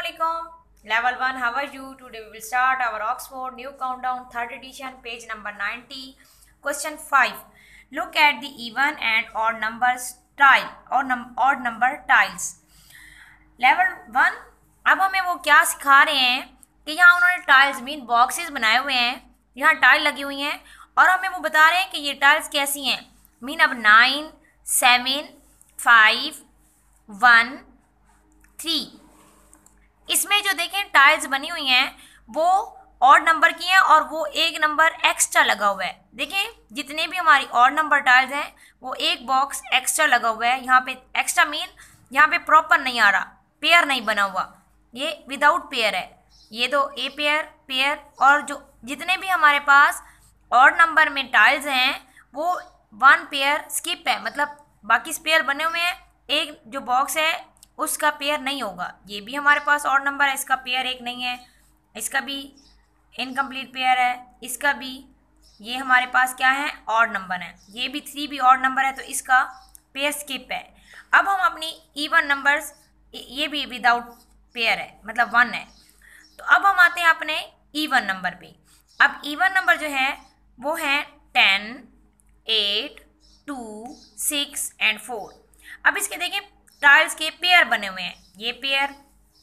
Assalamualaikum. Level one, how are you? Today we will start our Oxford New Countdown third edition, page number ninety, Question five. Look at the even and odd numbers tile or num odd number tiles. Level one. अब हमें वो क्या सिखा रहे हैं कि यहाँ उन्होंने टाइल्स मीन बॉक्सेस बनाए हुए हैं यहाँ टाइल लगी हुई हैं और हमें वो बता रहे हैं कि ये टाइल्स कैसी हैं मीन अब nine seven five one three इसमें जो देखें टाइल्स बनी हुई हैं वो ऑड नंबर की हैं और वो एक नंबर एक्स्ट्रा लगा हुआ है देखें जितने भी हमारी ऑड नंबर टाइल्स हैं वो एक बॉक्स एक्स्ट्रा लगा हुआ है यहाँ पे एक्स्ट्रा मीन यहाँ पे प्रॉपर नहीं आ रहा पेयर नहीं बना हुआ ये विदाउट पेयर है ये तो ए पेयर पेयर और जो जितने भी हमारे पास ऑड नंबर में टाइल्स हैं वो वन पेयर स्किप है मतलब बाकी स्पेयर बने हुए हैं एक जो बॉक्स है उसका पेयर नहीं होगा ये भी हमारे पास और नंबर है इसका पेयर एक नहीं है इसका भी इनकम्प्लीट पेयर है इसका भी ये हमारे पास क्या है और नंबर है ये भी थ्री भी और नंबर है तो इसका पेयर स्किप है अब हम अपनी इवन नंबर्स ये भी विदाउट पेयर है मतलब वन है तो अब हम आते हैं अपने ईवन नंबर पे अब ईवन नंबर जो है वो है ten eight two six and four अब इसके देखें टाइल्स के पेयर बने हुए हैं ये पेयर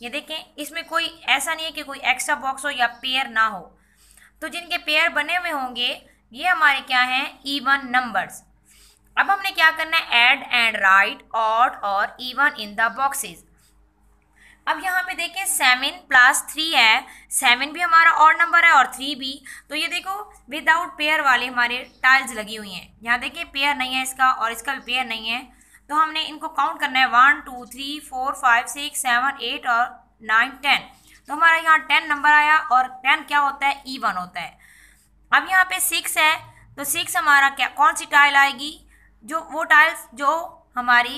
ये देखें इसमें कोई ऐसा नहीं है कि कोई एक्स्ट्रा बॉक्स हो या पेयर ना हो तो जिनके पेयर बने हुए होंगे ये हमारे क्या हैं ईवन नंबर्स अब हमने क्या करना है ऐड एंड राइट ऑट और ईवन इन द बॉक्सेस अब यहाँ पे देखें सेवन प्लस थ्री है सेवन भी हमारा और नंबर है और थ्री भी तो ये देखो विदाउट पेयर वाले हमारे टाइल्स लगी हुई हैं यहाँ देखिए पेयर नहीं है इसका और इसका भी पेयर नहीं है तो हमने इनको काउंट करना है one two three four five six seven eight और नाइन टेन तो हमारा यहाँ टेन नंबर आया और टेन क्या होता है ई वन होता है अब यहाँ पे सिक्स है तो सिक्स हमारा क्या कौन सी टाइल आएगी जो वो टाइल्स जो हमारी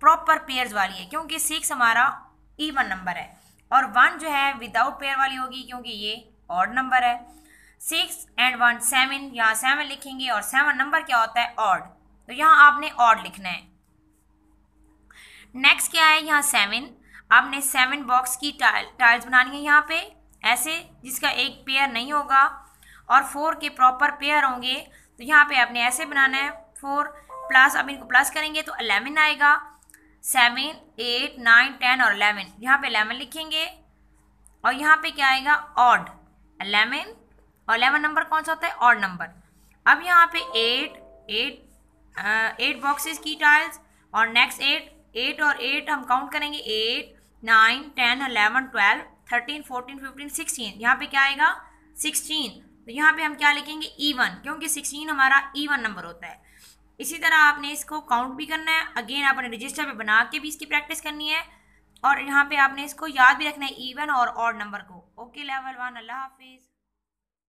प्रॉपर पेयर्स वाली है क्योंकि सिक्स हमारा ई वन नंबर है और वन जो है विदाउट पेयर वाली होगी क्योंकि ये ऑड नंबर है सिक्स एंड वन सेवन यहाँ सेवन लिखेंगे और सेवन नंबर क्या होता है ऑड तो यहाँ आपने ऑड लिखना है नेक्स्ट क्या है यहाँ सेवन आपने सेवन बॉक्स की टाइल टाइल्स बनानी है यहाँ पे ऐसे जिसका एक पेयर नहीं होगा और फोर के प्रॉपर पेयर होंगे तो यहाँ पे आपने ऐसे बनाना है फोर प्लस अब इनको प्लस करेंगे तो अलेवन आएगा सेवन एट नाइन टेन और अलेवन यहाँ पे अलेवन लिखेंगे और यहाँ पे क्या आएगा ऑड अलेवन और अलेवन नंबर कौन सा होता है ऑड नंबर अब यहाँ पे एट एट एट बॉक्सेस की टाइल्स और नेक्स्ट एट एट और एट हम काउंट करेंगे eight nine ten eleven twelve thirteen fourteen fifteen sixteen यहाँ पे क्या आएगा सिक्सटीन तो यहाँ पे हम क्या लिखेंगे ईवन क्योंकि सिक्सटीन हमारा ईवन नंबर होता है इसी तरह आपने इसको काउंट भी करना है अगेन आपने रजिस्टर पे बना के भी इसकी प्रैक्टिस करनी है और यहाँ पे आपने इसको याद भी रखना है इवन और ऑड नंबर को ओके लेवल वन अल्लाह हाफिज़